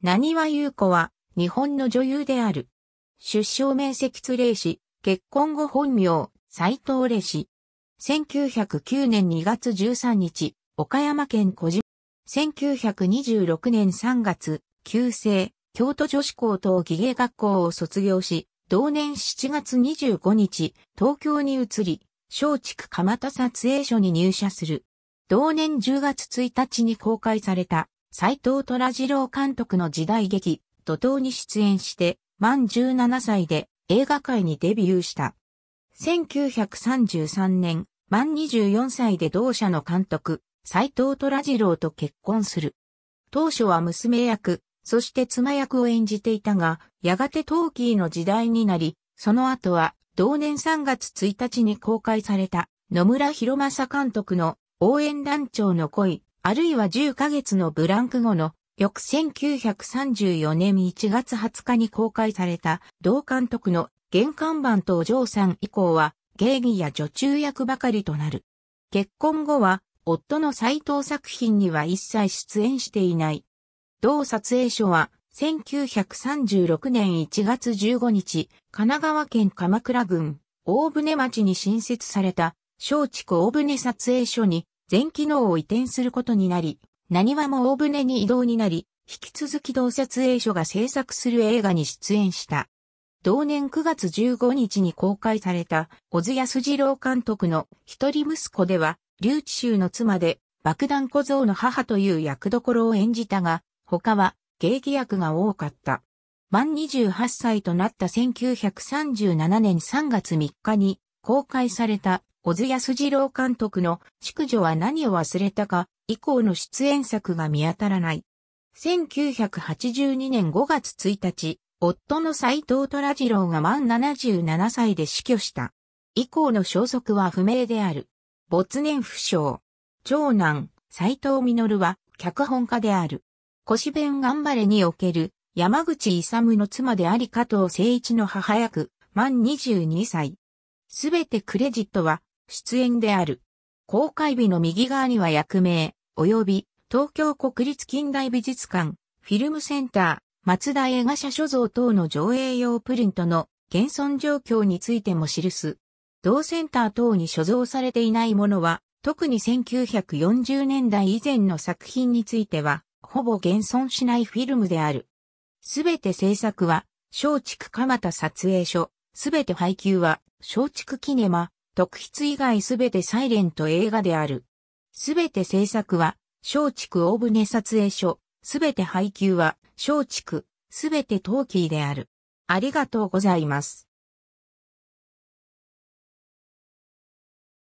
何は優子は、日本の女優である。出生面積津霊氏、結婚後本名、斎藤霊氏。1909年2月13日、岡山県小島。1926年3月、旧姓、京都女子高等技芸学校を卒業し、同年7月25日、東京に移り、松竹蒲田撮影所に入社する。同年10月1日に公開された斎藤虎次郎監督の時代劇、怒涛に出演して、満17歳で映画界にデビューした。1933年、満24歳で同社の監督、斎藤虎次郎と結婚する。当初は娘役、そして妻役を演じていたが、やがてトーキーの時代になり、その後は、同年3月1日に公開された、野村博正監督の応援団長の恋、あるいは10ヶ月のブランク後の翌1934年1月20日に公開された同監督の玄関版とお嬢さん以降は芸妓や女中役ばかりとなる。結婚後は夫の斎藤作品には一切出演していない。同撮影所は1936年1月15日、神奈川県鎌倉郡大船町に新設された松竹大船撮影所に全機能を移転することになり、何はも大船に移動になり、引き続き同撮影所が制作する映画に出演した。同年9月15日に公開された、小津安二郎監督の一人息子では、留知衆の妻で、爆弾小僧の母という役どころを演じたが、他は、芸妓役が多かった。満28歳となった1937年3月3日に公開された小津安二郎監督の宿女は何を忘れたか以降の出演作が見当たらない。1982年5月1日、夫の斎藤虎次郎が満77歳で死去した。以降の消息は不明である。没年不詳。長男、斎藤実は脚本家である。腰弁頑張れにおける山口勇の妻であり加藤誠一の母役、満22歳。すべてクレジットは出演である。公開日の右側には役名、及び東京国立近代美術館、フィルムセンター、松田映画社所蔵等の上映用プリントの現存状況についても記す。同センター等に所蔵されていないものは、特に1940年代以前の作品については、ほぼ現存しないフィルムである。すべて制作は、松竹蒲田撮影所、すべて配給は、松竹キネマ、特筆以外すべてサイレント映画である。すべて制作は、松竹大船撮影所、すべて配給は、松竹、すべてトーキーである。ありがとうございます。